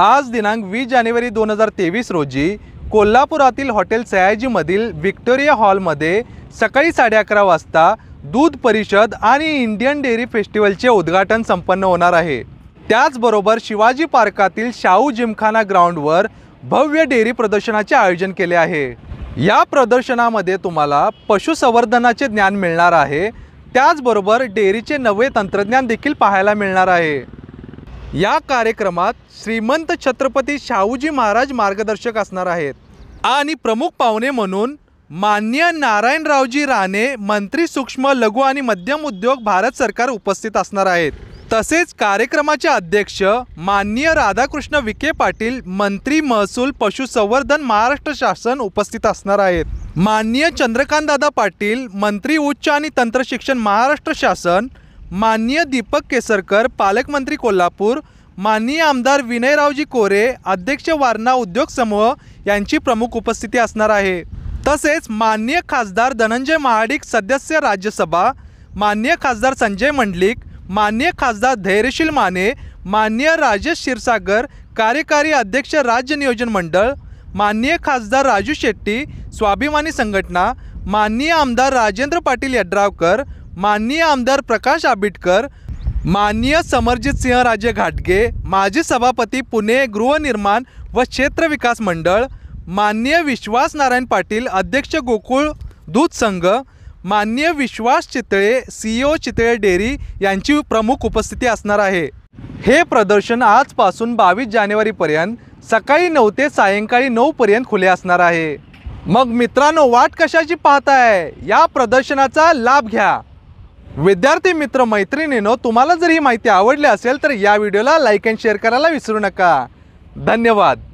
आज दिनांक वीस जानेवारी दोन हजार तेवीस रोजी कोल्हापुरातील हॉटेल सयाजीमधील व्हिक्टोरिया हॉलमध्ये सकाळी साडे अकरा वाजता दूध परिषद आणि इंडियन डेअरी फेस्टिवलचे उद्घाटन संपन्न होणार आहे त्याचबरोबर शिवाजी पार्कातील शाहू जिमखाना ग्राउंडवर भव्य डेअरी प्रदर्शनाचे आयोजन केले आहे या प्रदर्शनामध्ये तुम्हाला पशुसंवर्धनाचे ज्ञान मिळणार आहे त्याचबरोबर डेअरीचे नवे तंत्रज्ञान देखील पाहायला मिळणार आहे या कार्यक्रमात श्रीमंत छत्रपती शाहूजी महाराज मार्गदर्शक असणार आहेत आणि प्रमुख पाहुणे म्हणून मान्य नारायणरावजी राणे मंत्री सूक्ष्म लघु आणि मध्यम उद्योग भारत सरकार उपस्थित असणार आहेत तसेच कार्यक्रमाचे अध्यक्ष माननीय राधाकृष्ण विखे पाटील मंत्री महसूल पशुसंवर्धन महाराष्ट्र शासन उपस्थित असणार आहेत माननीय दादा पाटील मंत्री उच्च आणि तंत्रशिक्षण महाराष्ट्र शासन माननीय दीपक केसरकर पालकमंत्री कोल्हापूर माननीय आमदार विनयरावजी कोरे अध्यक्ष वारणा उद्योग समूह यांची प्रमुख उपस्थिती असणार आहे तसेच माननीय खासदार धनंजय महाडिक सदस्य राज्यसभा मान्य खासदार संजय मंडलिक मान्य खासदार धैर्यशील माने माननीय राजेश क्षीरसागर कार्यकारी अध्यक्ष राज्य नियोजन मंडळ माननीय खासदार राजू शेट्टी स्वाभिमानी संघटना माननीय आमदार राजेंद्र पाटील यड्रावकर माननीय आमदार प्रकाश आंबेडकर माननीय समरजित सिंह राजे घाटगे माजी सभापती पुणे गृहनिर्माण व क्षेत्र विकास मंडळ माननीय विश्वास नारायण पाटील अध्यक्ष गोकुळ दूध संघ माननीय विश्वास चितळे सीईओ चितळे डेरी यांची प्रमुख उपस्थिती असणार आहे हे प्रदर्शन आजपासून बावीस जानेवारीपर्यंत सकाळी नऊ ते सायंकाळी नऊपर्यंत खुले असणार आहे मग मित्रांनो वाट कशाची पाहताय या प्रदर्शनाचा लाभ घ्या विद्यार्थी मित्र मैत्रिणीनो तुम्हाला जर ही माहिती आवडली असेल तर या व्हिडिओला लाईक अँड शेअर करायला विसरू नका धन्यवाद